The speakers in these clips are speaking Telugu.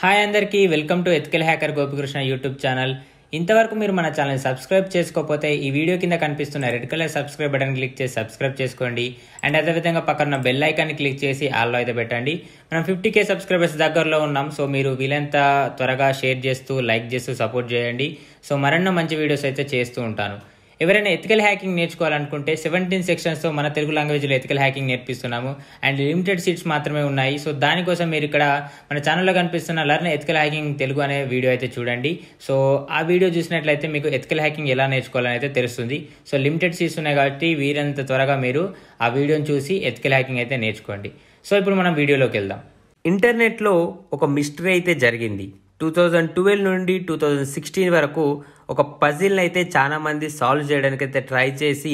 హాయ్ అందరికీ welcome to ethical hacker Gopikrishna YouTube channel ఇంతవరకు మీరు మన ఛానల్ సబ్స్క్రైబ్ చేసుకోకపోతే ఈ వీడియో కింద కనిపిస్తున్న red colour subscribe button click చేసి సబ్స్క్రైబ్ చేసుకోండి అండ్ అదేవిధంగా పక్కన బెల్ ఐకాన్ క్లిక్ చేసి ఆల్లో అయితే పెట్టండి మనం ఫిఫ్టీ కే సబ్స్క్రైబర్స్ దగ్గరలో ఉన్నాం సో మీరు వీలంత త్వరగా షేర్ చేస్తూ లైక్ చేస్తూ సపోర్ట్ చేయండి సో మరెన్నో మంచి వీడియోస్ అయితే చేస్తూ ఉంటాను ఎవరైనా ఎథికల్ హ్యాకింగ్ నేర్చుకోవాలనుకుంటే సెవెంటీన్ సెక్షన్స్తో మన తెలుగు లాంగ్వేజ్లో ఎథికల్ హ్యాకింగ్ నేర్పిస్తున్నాము అండ్ లిమిటెడ్ సీట్స్ మాత్రమే ఉన్నాయి సో దానికోసం మీరు ఇక్కడ మన ఛానల్లో కనిపిస్తున్న లర్న్ ఎథికల్ హ్యాకింగ్ తెలుగు అనే వీడియో అయితే చూడండి సో ఆ వీడియో చూసినట్లయితే మీకు ఎథికల్ హ్యాకింగ్ ఎలా నేర్చుకోవాలని అయితే తెలుస్తుంది సో లిమిటెడ్ సీట్స్ ఉన్నాయి కాబట్టి వీరంత త్వరగా మీరు ఆ వీడియోని చూసి ఎథికల్ హ్యాకింగ్ అయితే నేర్చుకోండి సో ఇప్పుడు మనం వీడియోలోకి వెళ్దాం ఇంటర్నెట్లో ఒక మిస్టరీ అయితే జరిగింది టూ థౌజండ్ ట్వెల్వ్ నుండి టూ థౌజండ్ సిక్స్టీన్ వరకు ఒక పజిల్ని అయితే చాలామంది సాల్వ్ చేయడానికి అయితే ట్రై చేసి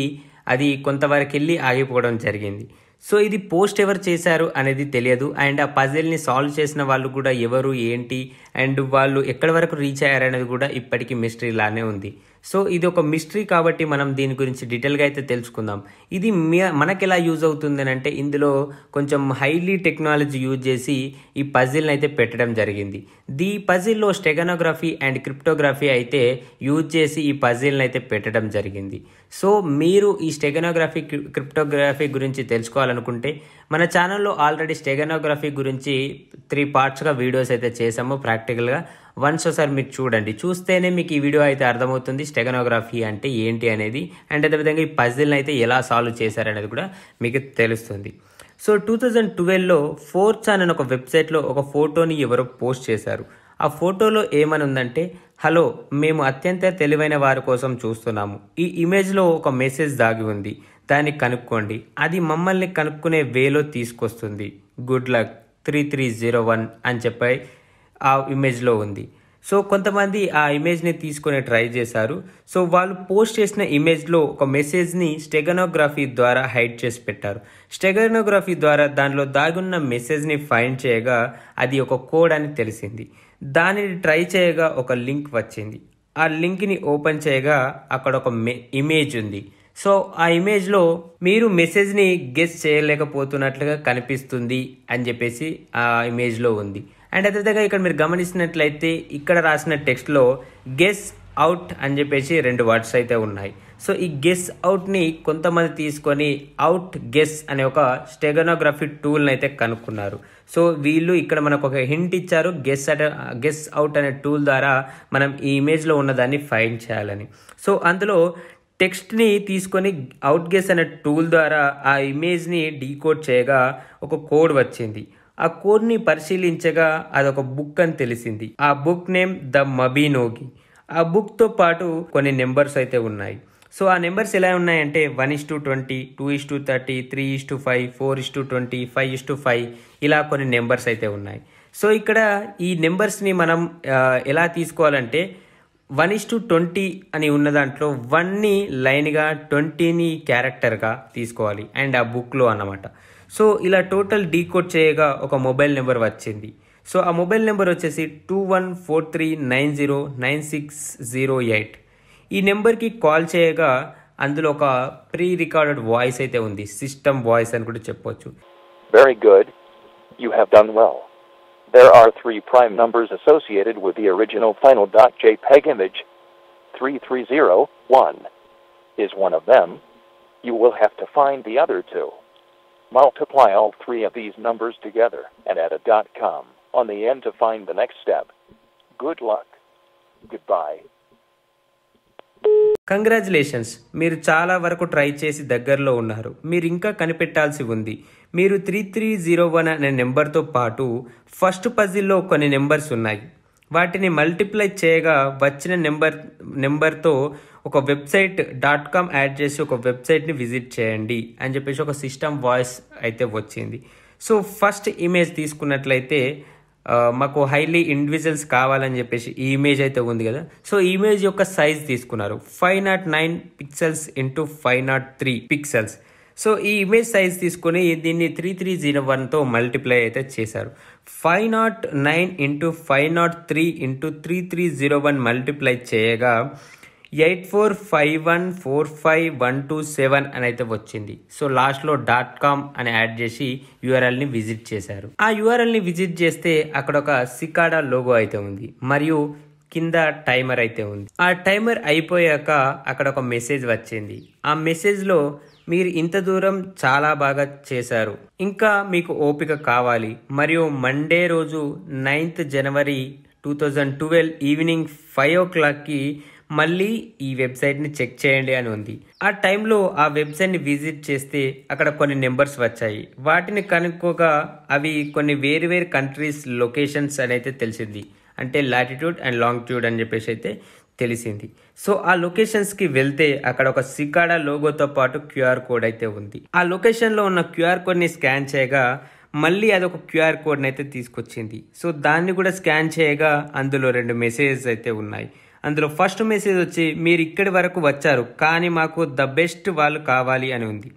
అది కొంతవరకు వెళ్ళి ఆగిపోవడం జరిగింది సో ఇది పోస్ట్ ఎవరు చేశారు అనేది తెలియదు అండ్ ఆ పజిల్ని సాల్వ్ చేసిన వాళ్ళు కూడా ఎవరు ఏంటి అండ్ వాళ్ళు ఎక్కడి వరకు రీచ్ అయ్యారనేది కూడా ఇప్పటికీ లానే ఉంది సో ఇది ఒక మిస్టరీ కాబట్టి మనం దీని గురించి డీటెయిల్గా అయితే తెలుసుకుందాం ఇది మనకి ఎలా యూజ్ అవుతుంది అంటే ఇందులో కొంచెం హైలీ టెక్నాలజీ యూజ్ చేసి ఈ పజిల్ని అయితే పెట్టడం జరిగింది ది పజిల్లో స్టెగనోగ్రఫీ అండ్ క్రిప్టోగ్రఫీ అయితే యూజ్ చేసి ఈ పజిల్ని అయితే పెట్టడం జరిగింది సో మీరు ఈ స్టెగనోగ్రఫీ క్రిప్టోగ్రఫీ గురించి తెలుసుకోవాలనుకుంటే మన ఛానల్లో ఆల్రెడీ స్టెగనోగ్రఫీ గురించి త్రీ పార్ట్స్గా వీడియోస్ అయితే చేసాము ప్రాక్టికల్గా వన్స్ ఒకసారి మీరు చూడండి చూస్తేనే మీకు ఈ వీడియో అయితే అర్థమవుతుంది స్టెగనోగ్రఫీ అంటే ఏంటి అనేది అండ్ అదేవిధంగా ఈ పజిల్ని అయితే ఎలా సాల్వ్ చేశారనేది కూడా మీకు తెలుస్తుంది సో టూ థౌజండ్ ట్వెల్వ్లో ఫోర్త్ అని ఒక వెబ్సైట్లో ఒక ఫోటోని ఎవరో పోస్ట్ చేశారు ఆ ఫోటోలో ఏమని ఉందంటే హలో మేము అత్యంత తెలివైన వారి కోసం చూస్తున్నాము ఈ ఇమేజ్లో ఒక మెసేజ్ దాగి ఉంది దాన్ని కనుక్కోండి అది మమ్మల్ని కనుక్కునే వేలో తీసుకొస్తుంది good luck three three zero one అని చెప్పి ఆ ఇమేజ్లో ఉంది సో కొంతమంది ఆ ఇమేజ్ని తీసుకునే ట్రై చేశారు సో వాళ్ళు పోస్ట్ చేసిన ఇమేజ్లో ఒక మెసేజ్ని స్టెగనోగ్రఫీ ద్వారా హైడ్ చేసి పెట్టారు స్టెగనోగ్రఫీ ద్వారా దానిలో దాగున్న మెసేజ్ని ఫైండ్ చేయగా అది ఒక కోడ్ అని తెలిసింది దానిని ట్రై చేయగా ఒక లింక్ వచ్చింది ఆ లింక్ని ఓపెన్ చేయగా అక్కడ ఒక ఇమేజ్ ఉంది సో ఆ ఇమేజ్లో మీరు మెసేజ్ని గెస్ చేయలేకపోతున్నట్లుగా కనిపిస్తుంది అని చెప్పేసి ఆ ఇమేజ్లో ఉంది అండ్ అదేవిధంగా ఇక్కడ మీరు గమనించినట్లయితే ఇక్కడ రాసిన టెక్స్ట్లో గెస్ అవుట్ అని చెప్పేసి రెండు వర్డ్స్ అయితే ఉన్నాయి సో ఈ గెస్ అవుట్ని కొంతమంది తీసుకొని అవుట్ గెస్ అనే ఒక స్టెగనోగ్రఫీ టూల్ని అయితే కనుక్కున్నారు సో వీళ్ళు ఇక్కడ మనకు ఒక హింట్ ఇచ్చారు గెస్ అట గెస్ అవుట్ అనే టూల్ ద్వారా మనం ఈ ఇమేజ్లో ఉన్నదాన్ని ఫైండ్ చేయాలని సో అందులో టెక్స్ట్ని తీసుకొని అవుట్ గెస్ అనే టూల్ ద్వారా ఆ ఇమేజ్ని డీకోడ్ చేయగా ఒక కోడ్ వచ్చింది ఆ కోడ్ని పరిశీలించగా అదొక బుక్ అని తెలిసింది ఆ బుక్ నేమ్ ద మబీనోగి ఆ బుక్తో పాటు కొన్ని నెంబర్స్ అయితే ఉన్నాయి సో ఆ నెంబర్స్ ఎలా ఉన్నాయంటే one is to twenty two is to thirty three is to five four is to twenty five is to five ఇలా కొన్ని నెంబర్స్ అయితే ఉన్నాయి సో ఇక్కడ ఈ నెంబర్స్ని మనం ఎలా తీసుకోవాలంటే వన్ ఇస్ టు ట్వంటీ అని ఉన్న దాంట్లో వన్ని లైన్గా ట్వంటీని క్యారెక్టర్గా తీసుకోవాలి అండ్ ఆ బుక్లో అన్నమాట సో ఇలా టోటల్ డీకోడ్ చేయగా ఒక మొబైల్ నెంబర్ వచ్చింది సో ఆ మొబైల్ నెంబర్ వచ్చేసి two one four three nine zero nine six zero eight ఈ నెంబర్కి కాల్ చేయగా అందులో ఒక ప్రీ రికార్డెడ్ వాయిస్ అయితే ఉంది సిస్టమ్ వాయిస్ అని కూడా చెప్పొచ్చు very good you have done well there are three prime numbers associated with the original final dot jpeg image 3301 is one of them. You will have to find the other two. Multiply all three of these numbers together and add a .com on the end to find the next step. Good luck. Goodbye. Congratulations మీరు చాలా వరకు ట్రై చేసి దగ్గరలో ఉన్నారు మీరు ఇంకా కనిపెట్టాల్సి ఉంది మీరు త్రీ త్రీ జీరో వన్ అనే నెంబర్తో పాటు ఫస్ట్ పజిల్లో కొన్ని నెంబర్స్ ఉన్నాయి వాటిని మల్టిప్లై చేయగా వచ్చిన నెంబర్ నెంబర్తో ఒక వెబ్సైట్ డాట్ కామ్ యాడ్ చేసి ఒక వెబ్సైట్ని విజిట్ చేయండి అని చెప్పేసి ఒక సిస్టమ్ వాయిస్ అయితే వచ్చింది సో ఫస్ట్ ఇమేజ్ తీసుకున్నట్లయితే మాకు హైలీ ఇండివిజువల్స్ కావాలని చెప్పేసి ఈ ఇమేజ్ అయితే ఉంది కదా సో ఇమేజ్ యొక్క సైజ్ తీసుకున్నారు five naught nine pixels into five naught three pixels so ఈ ఇమేజ్ సైజ్ తీసుకొని దీన్ని త్రీ త్రీ జీరో వన్తో మల్టిప్లై అయితే చేశారు five naught nine into five naught three into three three zero one multiply చేయగా eight four five one four five one two seven అని అయితే వచ్చింది సో లాస్ట్లో డాట్ కామ్ అని యాడ్ చేసి యూఆర్ఎల్ని విజిట్ చేశారు ఆ యూఆర్ఎల్ని విజిట్ చేస్తే అక్కడ ఒక సికాడా లోగో అయితే ఉంది మరియు కింద టైమర్ అయితే ఉంది ఆ టైమర్ అయిపోయాక అక్కడ ఒక మెసేజ్ వచ్చింది ఆ మెసేజ్లో మీరు ఇంత దూరం చాలా బాగా చేశారు ఇంకా మీకు ఓపిక కావాలి మరియు మండే రోజు ninth January two thousand twelve evening five ఓ క్లాక్కి మళ్ళీ ఈ వెబ్సైట్ని చెక్ చేయండి అని ఉంది ఆ టైంలో ఆ వెబ్సైట్ని విజిట్ చేస్తే అక్కడ కొన్ని నెంబర్స్ వచ్చాయి వాటిని కనుక్కోగా అవి కొన్ని వేరు వేరు కంట్రీస్ లొకేషన్స్ అని అయితే తెలిసింది అంటే లాటిట్యూడ్ అండ్ లాంగిట్యూడ్ అని చెప్పేసి అయితే తెలిసింది సో ఆ లొకేషన్స్కి వెళ్తే అక్కడ ఒక సికాడా లోగోతో పాటు క్యూఆర్ కోడ్ అయితే ఉంది ఆ లొకేషన్లో ఉన్న క్యూఆర్ కోడ్ని స్కాన్ చేయగా మళ్ళీ అది ఒక క్యూఆర్ కోడ్ని అయితే తీసుకొచ్చింది సో దాన్ని కూడా స్కాన్ చేయగా అందులో రెండు మెసేజెస్ అయితే ఉన్నాయి అందులో ఫస్ట్ మెసేజ్ వచ్చి మీరు ఇక్కడి వరకు వచ్చారు కానీ మాకు ద బెస్ట్ వాళ్ళు కావాలి అని ఉంది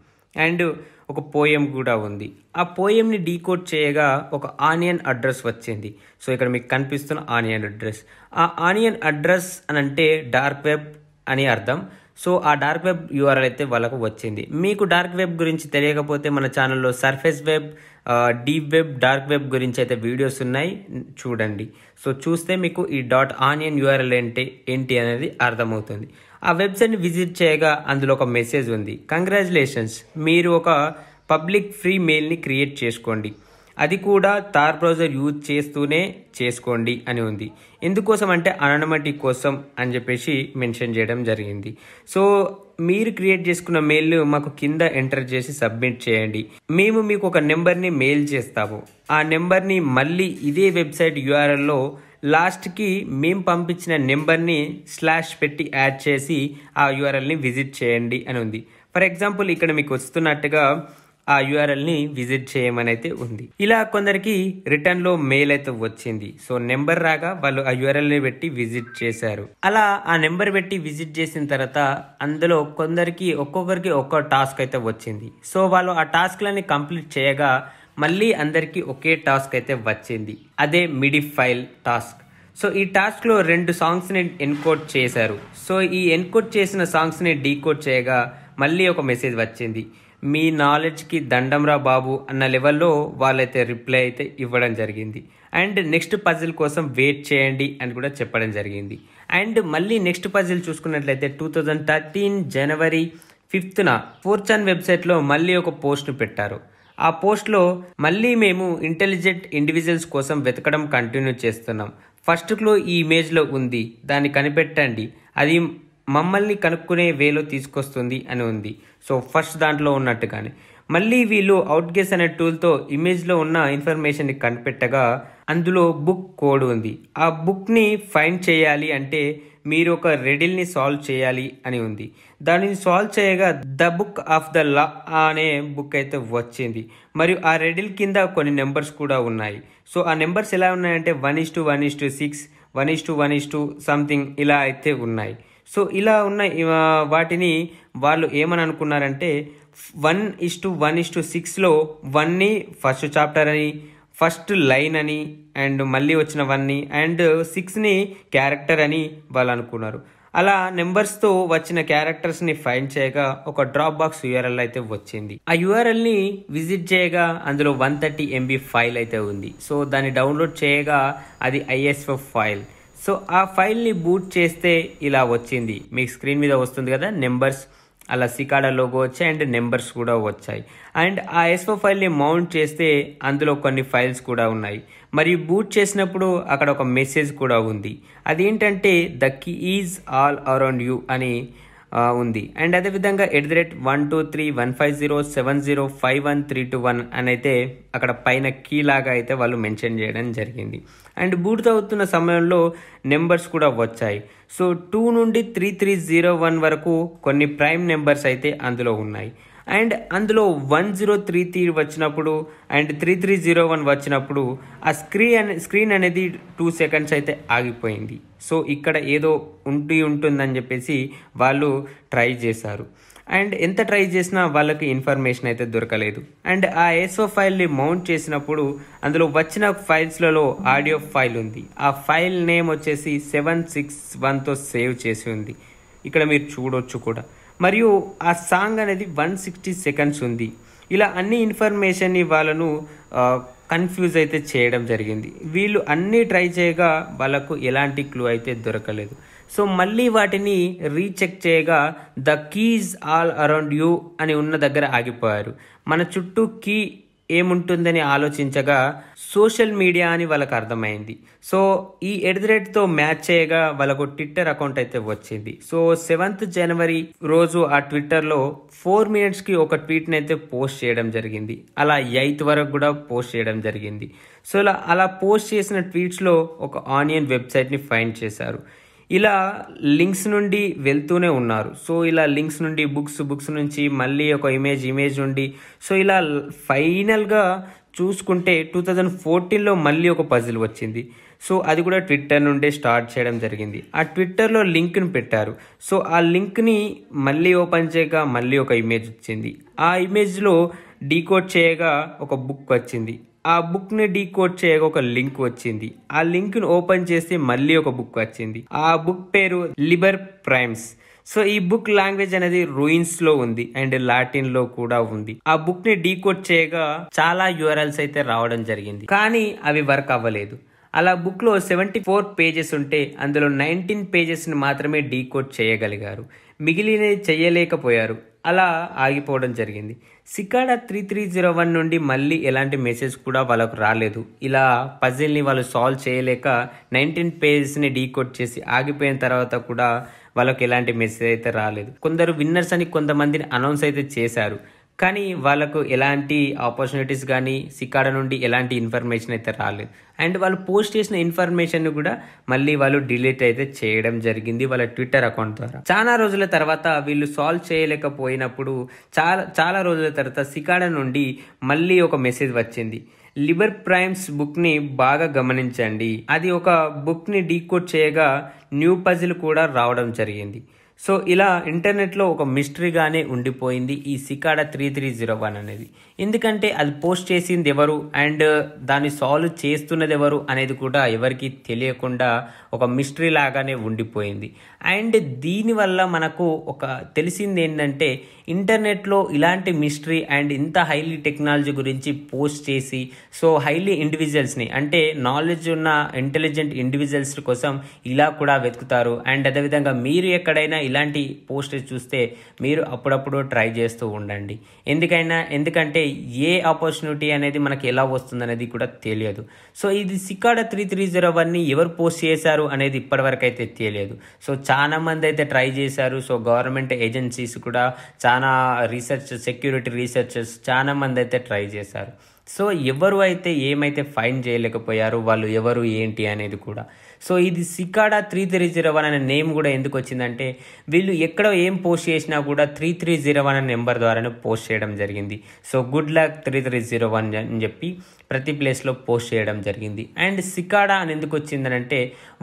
అండ్ ఒక పోయం కూడా ఉంది ఆ పోయంని డీకోడ్ చేయగా ఒక ఆనియన్ అడ్రస్ వచ్చింది సో ఇక్కడ మీకు కనిపిస్తున్న ఆనియన్ అడ్రస్ ఆ ఆనియన్ అడ్రస్ అని అంటే డార్క్ వెబ్ అని అర్థం సో ఆ డార్క్ వెబ్ యూఆర్ఎల్ అయితే వాళ్ళకు వచ్చింది మీకు డార్క్ వెబ్ గురించి తెలియకపోతే మన ఛానల్లో surface web deep web dark web గురించి అయితే వీడియోస్ ఉన్నాయి చూడండి సో చూస్తే మీకు ఈ డాట్ ఆనియన్ యూఆర్ఎల్ ఏంటి ఏంటి అనేది అర్థమవుతుంది ఆ వెబ్సైట్ని విజిట్ చేయగా అందులో ఒక మెసేజ్ ఉంది కంగ్రాచులేషన్స్ మీరు ఒక పబ్లిక్ ఫ్రీ మెయిల్ని క్రియేట్ చేసుకోండి అది కూడా తార్ బ్రౌజర్ యూజ్ చేస్తూనే చేసుకోండి అని ఉంది ఎందుకోసం అంటే అననమటి కోసం అని చెప్పేసి మెన్షన్ చేయడం జరిగింది సో మీరు క్రియేట్ చేసుకున్న మెయిల్ మాకు కింద ఎంటర్ చేసి సబ్మిట్ చేయండి మేము మీకు ఒక నెంబర్ని మెయిల్ చేస్తాము ఆ నెంబర్ని మళ్ళీ ఇదే వెబ్సైట్ యూఆర్ఎల్లో లాస్ట్కి మేము పంపించిన నెంబర్ని స్లాష్ పెట్టి యాడ్ చేసి ఆ యూఆర్ఎల్ని విజిట్ చేయండి అని ఉంది ఫర్ ఎగ్జాంపుల్ ఇక్కడ మీకు వస్తున్నట్టుగా ఆ యూఆర్ఎల్ని విజిట్ చేయమని అయితే ఉంది ఇలా కొందరికి రిటర్న్లో మెయిల్ అయితే వచ్చింది సో నెంబర్ రాగా వాళ్ళు ఆ యూఆర్ఎల్ని పెట్టి విజిట్ చేశారు అలా ఆ నెంబర్ పెట్టి విజిట్ చేసిన తర్వాత అందులో కొందరికి ఒక్కొక్కరికి ఒక్కో టాస్క్ అయితే వచ్చింది సో వాళ్ళు ఆ టాస్క్ లని కంప్లీట్ చేయగా మళ్ళీ అందరికీ ఒకే టాస్క్ అయితే వచ్చింది అదే మిడి ఫైల్ టాస్క్ సో ఈ టాస్క్లో రెండు సాంగ్స్ని ఎన్కోడ్ చేశారు సో ఈ ఎన్కోడ్ చేసిన సాంగ్స్ని డీకోడ్ చేయగా మళ్ళీ ఒక మెసేజ్ వచ్చింది మీ నాలెడ్జ్కి దండంరా బాబు అన్న లెవెల్లో వాళ్ళైతే రిప్లై అయితే ఇవ్వడం జరిగింది అండ్ నెక్స్ట్ పజిల్ కోసం వెయిట్ చేయండి అని కూడా చెప్పడం జరిగింది అండ్ మళ్ళీ నెక్స్ట్ పజిల్ చూసుకున్నట్లయితే టూ థౌజండ్ థర్టీన్ జనవరి ఫిఫ్త్న ఫోర్చాన్ వెబ్సైట్లో మళ్ళీ ఒక పోస్ట్ను పెట్టారు ఆ పోస్ట్లో మళ్ళీ మేము ఇంటెలిజెంట్ ఇండివిజువల్స్ కోసం వెతకడం కంటిన్యూ చేస్తున్నాం ఫస్ట్ క్లో ఈ ఇమేజ్లో ఉంది దాన్ని కనిపెట్టండి అది మమ్మల్ని కనుక్కునే వేలో తీసుకొస్తుంది అని ఉంది సో ఫస్ట్ దాంట్లో ఉన్నట్టుగానే మళ్ళీ వీళ్ళు అవుట్ గేస్ అనే టూల్తో ఇమేజ్లో ఉన్న ఇన్ఫర్మేషన్ని కనిపెట్టగా అందులో బుక్ కోడ్ ఉంది ఆ బుక్ని ఫైండ్ చేయాలి అంటే మీరు ఒక రెడిల్ని సాల్వ్ చేయాలి అని ఉంది దానిని సాల్వ్ చేయగా the book of the law అనే బుక్ అయితే వచ్చింది మరియు ఆ రెడిల్ కింద కొన్ని నెంబర్స్ కూడా ఉన్నాయి సో ఆ నెంబర్స్ ఎలా ఉన్నాయంటే one is to one is to six one is to one is to something ఇలా అయితే ఉన్నాయి సో ఇలా ఉన్న వాటిని వాళ్ళు ఏమని అనుకున్నారంటే one is to one is to సిక్స్లో వన్ని ఫస్ట్ చాప్టర్ అని ఫస్ట్ లైన్ అని అండ్ మళ్ళీ వచ్చిన వన్ని అండ్ సిక్స్ని క్యారెక్టర్ అని వాళ్ళు అనుకున్నారు అలా నెంబర్స్తో వచ్చిన క్యారెక్టర్స్ని ఫైండ్ చేయగా ఒక డ్రాప్ బాక్స్ యూఆర్ఎల్ అయితే వచ్చింది ఆ యూఆర్ఎల్ని విజిట్ చేయగా అందులో వన్ థర్టీ ఎంబీ ఫైల్ అయితే ఉంది సో దాన్ని డౌన్లోడ్ చేయగా అది ఐఎస్ఎఫ్ ఫైల్ సో ఆ ఫైల్ని బూట్ చేస్తే ఇలా వచ్చింది మీకు స్క్రీన్ మీద వస్తుంది కదా నెంబర్స్ అలా సికాడా లోగో వచ్చాయి అండ్ నెంబర్స్ కూడా వచ్చాయి అండ్ ఆ ఎస్ఓ ఫైల్ని మౌంట్ చేస్తే అందులో కొన్ని ఫైల్స్ కూడా ఉన్నాయి మరి బూట్ చేసినప్పుడు అక్కడ ఒక మెసేజ్ కూడా ఉంది అదేంటంటే the key is all around you అని ఉంది అండ్ అదేవిధంగా at the rate one two three one five zero seven zero five one three two one అని అయితే అక్కడ పైన కీ లాగా అయితే వాళ్ళు మెన్షన్ చేయడం జరిగింది అండ్ అవుతున్న సమయంలో నెంబర్స్ కూడా వచ్చాయి సో టూ నుండి త్రీ త్రీ జీరో వన్ వరకు కొన్ని ప్రైమ్ నెంబర్స్ అయితే అందులో ఉన్నాయి అండ్ అందులో వన్ జీరో త్రీ త్రీ వచ్చినప్పుడు and three three zero one వచ్చినప్పుడు ఆ స్క్రీన్ స్క్రీన్ అనేది టూ సెకండ్స్ అయితే ఆగిపోయింది సో ఇక్కడ ఏదో ఉండి ఉంటుందని చెప్పేసి వాళ్ళు ట్రై చేశారు అండ్ ఎంత ట్రై చేసినా వాళ్ళకి ఇన్ఫర్మేషన్ అయితే దొరకలేదు అండ్ ఆ ఏసో ఫైల్ని మౌంట్ చేసినప్పుడు అందులో వచ్చిన ఫైల్స్లలో ఆడియో ఫైల్ ఉంది ఆ ఫైల్ నేమ్ వచ్చేసి సెవెన్ సిక్స్ వన్తో సేవ్ చేసి ఉంది ఇక్కడ మీరు చూడొచ్చు కూడా మరియు ఆ సాంగ్ అనేది వన్ సిక్స్టీ సెకండ్స్ ఉంది ఇలా అన్ని ఇన్ఫర్మేషన్ని వాళ్ళను కన్ఫ్యూజ్ అయితే చేయడం జరిగింది వీళ్ళు అన్నీ ట్రై చేయగా వాళ్ళకు ఎలాంటి క్లూ అయితే దొరకలేదు సో మళ్ళీ వాటిని రీచెక్ చేయగా the keys all around you అని ఉన్న దగ్గర ఆగిపోయారు మన చుట్టూ కీ ఏముంటుందని ఆలోచించగా సోషల్ మీడియా అని వాళ్ళకు అర్థమైంది సో ఈ ఎట్ ది రేట్తో మ్యాచ్ చేయగా వాళ్ళకు ట్విట్టర్ అకౌంట్ అయితే వచ్చింది సో సెవెంత్ జనవరి రోజు ఆ ట్విట్టర్లో ఫోర్ మినిట్స్కి ఒక ట్వీట్ని అయితే పోస్ట్ చేయడం జరిగింది అలా ఎయిత్ వరకు కూడా పోస్ట్ చేయడం జరిగింది సో అలా అలా పోస్ట్ చేసిన ట్వీట్స్లో ఒక ఆనియన్ వెబ్సైట్ని ఫైండ్ చేశారు ఇలా లింక్స్ నుండి వెళ్తూనే ఉన్నారు సో ఇలా లింక్స్ నుండి బుక్స్ బుక్స్ నుంచి మళ్ళీ ఒక ఇమేజ్ ఇమేజ్ నుండి సో ఇలా ఫైనల్గా చూసుకుంటే టూ థౌజండ్ ఫోర్టీన్లో మళ్ళీ ఒక పజిల్ వచ్చింది సో అది కూడా ట్విట్టర్ నుండే స్టార్ట్ చేయడం జరిగింది ఆ ట్విట్టర్లో లింక్ని పెట్టారు సో ఆ లింక్ని మళ్ళీ ఓపెన్ చేయగా మళ్ళీ ఒక ఇమేజ్ వచ్చింది ఆ ఇమేజ్లో డీకోడ్ చేయగా ఒక బుక్ వచ్చింది ఆ బుక్ని డీకోడ్ చేయగా ఒక లింక్ వచ్చింది ఆ లింక్ను ఓపెన్ చేస్తే మళ్ళీ ఒక బుక్ వచ్చింది ఆ బుక్ పేరు లిబర్ ప్రైమ్స్ సో ఈ బుక్ లాంగ్వేజ్ అనేది రూయిన్స్ లో ఉంది అండ్ లాటిన్ లో కూడా ఉంది ఆ బుక్ ని డీకోడ్ చేయగా చాలా యూఆర్ఎల్స్ అయితే రావడం జరిగింది కానీ అవి వర్క్ అవ్వలేదు అలా బుక్లో సెవెంటీ ఫోర్ పేజెస్ ఉంటే అందులో నైన్టీన్ పేజెస్ని మాత్రమే డీకోడ్ చేయగలిగారు మిగిలినవి చేయలేకపోయారు అలా ఆగిపోవడం జరిగింది Cicada three three zero one నుండి మళ్ళీ ఎలాంటి మెసేజ్ కూడా వాళ్ళకు రాలేదు ఇలా పజిల్ని వాళ్ళు సాల్వ్ చేయలేక నైన్టీన్ పేజెస్ని డీకోడ్ చేసి ఆగిపోయిన తర్వాత కూడా వాళ్ళకి ఎలాంటి మెసేజ్ అయితే రాలేదు కొందరు విన్నర్స్ అని కొంతమందిని అనౌన్స్ అయితే చేశారు కానీ వాళ్ళకు ఎలాంటి ఆపర్చునిటీస్ కానీ సిక్కాడ నుండి ఎలాంటి ఇన్ఫర్మేషన్ అయితే రాలేదు అండ్ వాళ్ళు పోస్ట్ చేసిన ఇన్ఫర్మేషన్ కూడా మళ్ళీ వాళ్ళు డిలీట్ అయితే చేయడం జరిగింది వాళ్ళ ట్విట్టర్ అకౌంట్ ద్వారా చాలా రోజుల తర్వాత వీళ్ళు సాల్వ్ చేయలేకపోయినప్పుడు చాలా చాలా రోజుల తర్వాత సికాడ నుండి మళ్ళీ ఒక మెసేజ్ వచ్చింది లిబర్ ప్రైమ్స్ బుక్ని బాగా గమనించండి అది ఒక బుక్ని డీకోడ్ చేయగా న్యూ పజిల్ కూడా రావడం జరిగింది సో ఇలా ఇంటర్నెట్లో ఒక మిస్టరీగానే ఉండిపోయింది ఈ Cicada three three zero one అనేది ఎందుకంటే అది పోస్ట్ చేసింది ఎవరు అండ్ దాన్ని సాల్వ్ చేస్తున్నది ఎవరు అనేది కూడా ఎవరికి తెలియకుండా ఒక మిస్టరీ లాగానే ఉండిపోయింది అండ్ దీనివల్ల మనకు ఒక తెలిసింది ఏంటంటే ఇంటర్నెట్లో ఇలాంటి మిస్టరీ అండ్ ఇంత హైలీ టెక్నాలజీ గురించి పోస్ట్ చేసి సో హైలీ ఇండివిజువల్స్ని అంటే నాలెడ్జ్ ఉన్న ఇంటెలిజెంట్ ఇండివిజువల్స్ కోసం ఇలా కూడా వెతుకుతారు అండ్ అదేవిధంగా మీరు ఎక్కడైనా ఇలాంటి పోస్ట్ చూస్తే మీరు అప్పుడప్పుడు ట్రై చేస్తూ ఉండండి ఎందుకైనా ఎందుకంటే ఏ ఆపర్చునిటీ అనేది మనకి ఎలా వస్తుందనేది కూడా తెలియదు సో ఇది సికాడ త్రీ త్రీ జీరో వన్ని ఎవరు పోస్ట్ చేశారు అనేది ఇప్పటివరకు అయితే తెలియదు సో చాలా మంది అయితే ట్రై చేశారు సో గవర్నమెంట్ ఏజెన్సీస్ కూడా చాలా రీసెర్చ్ సెక్యూరిటీ రీసెర్చర్స్ మంది అయితే ట్రై చేశారు సో ఎవరు అయితే ఏమైతే ఫైన్ చేయలేకపోయారు వాళ్ళు ఎవరు ఏంటి అనేది కూడా సో ఇది Cicada three three zero one అనే నేమ్ కూడా ఎందుకు వచ్చిందంటే వీళ్ళు ఎక్కడ ఏం పోస్ట్ చేసినా కూడా త్రీ త్రీ జీరో వన్ అనే నెంబర్ ద్వారానే పోస్ట్ చేయడం జరిగింది so good luck three three zero one అని చెప్పి ప్రతి ప్లేస్లో పోస్ట్ చేయడం జరిగింది అండ్ సికాడా అని ఎందుకు వచ్చిందనంటే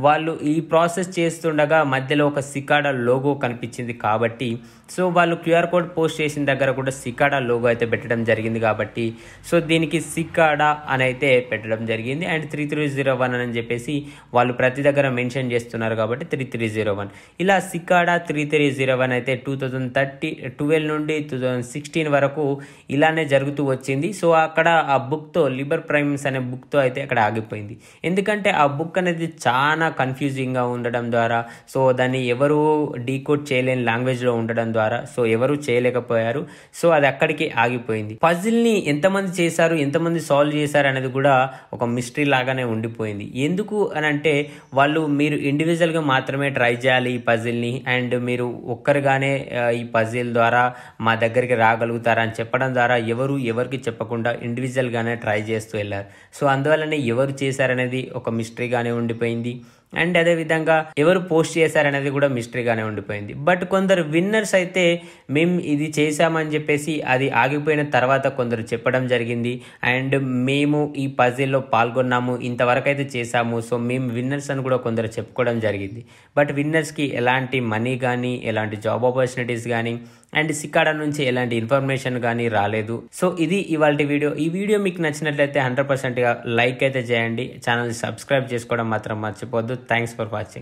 వాళ్ళు ఈ ప్రాసెస్ చేస్తుండగా మధ్యలో ఒక సికాడా లోగో కనిపించింది కాబట్టి సో వాళ్ళు క్యూఆర్ కోడ్ పోస్ట్ చేసిన దగ్గర కూడా సికాడా లోగో అయితే పెట్టడం జరిగింది కాబట్టి సో దీనికి సికాడా అని అయితే పెట్టడం జరిగింది and three three zero one అని చెప్పేసి వాళ్ళు ప్రతి ప్రతి దగ్గర మెన్షన్ చేస్తున్నారు కాబట్టి త్రీ త్రీ జీరో వన్ ఇలా Cicada three three zero one అయితే టూ థౌజండ్ థర్టీ ట్వెల్వ్ నుండి టూ థౌజండ్ సిక్స్టీన్ వరకు ఇలానే జరుగుతూ వచ్చింది సో అక్కడ ఆ బుక్తో లిబర్ ప్రైమ్స్ అనే బుక్తో అయితే అక్కడ ఆగిపోయింది ఎందుకంటే ఆ బుక్ అనేది చాలా కన్ఫ్యూజింగ్గా ఉండడం ద్వారా సో దాన్ని ఎవరు డీకోడ్ చేయలేని లాంగ్వేజ్లో ఉండడం ద్వారా సో ఎవరు చేయలేకపోయారు సో అది అక్కడికి ఆగిపోయింది పజిల్ని ఎంతమంది చేశారు ఎంతమంది సాల్వ్ చేశారు అనేది కూడా ఒక మిస్టరీ లాగానే ఉండిపోయింది ఎందుకు అని అంటే వాళ్ళు మీరు ఇండివిజువల్గా మాత్రమే ట్రై చేయాలి ఈ పజిల్ని అండ్ మీరు ఒక్కరుగానే ఈ పజిల్ ద్వారా మా దగ్గరికి రాగలుగుతారని చెప్పడం ద్వారా ఎవరు ఎవరికి చెప్పకుండా ఇండివిజువల్గానే ట్రై చేస్తూ వెళ్ళారు సో అందువల్లనే ఎవరు చేశారనేది ఒక మిస్టరీగానే ఉండిపోయింది అండ్ అదే విధంగా ఎవరు పోస్ట్ చేశారనేది కూడా మిస్టరీగానే ఉండిపోయింది బట్ కొందరు విన్నర్స్ అయితే మేము ఇది చేశామని చెప్పేసి అది ఆగిపోయిన తర్వాత కొందరు చెప్పడం జరిగింది అండ్ మేము ఈ పజిల్లో పాల్గొన్నాము ఇంతవరకు అయితే చేశాము సో మేము విన్నర్స్ అని కూడా కొందరు చెప్పుకోవడం జరిగింది బట్ విన్నర్స్కి ఎలాంటి మనీ కానీ ఎలాంటి జాబ్ ఆపర్చునిటీస్ కానీ అండ్ సిక్కాడ నుంచి ఎలాంటి ఇన్ఫర్మేషన్ కానీ రాలేదు సో ఇది ఇవాళ వీడియో ఈ వీడియో మీకు నచ్చినట్లయితే హండ్రెడ్ పర్సెంట్గా లైక్ అయితే చేయండి ఛానల్ సబ్స్క్రైబ్ చేసుకోవడం మాత్రం మర్చిపోద్దు థ్యాంక్స్ ఫర్ వాచింగ్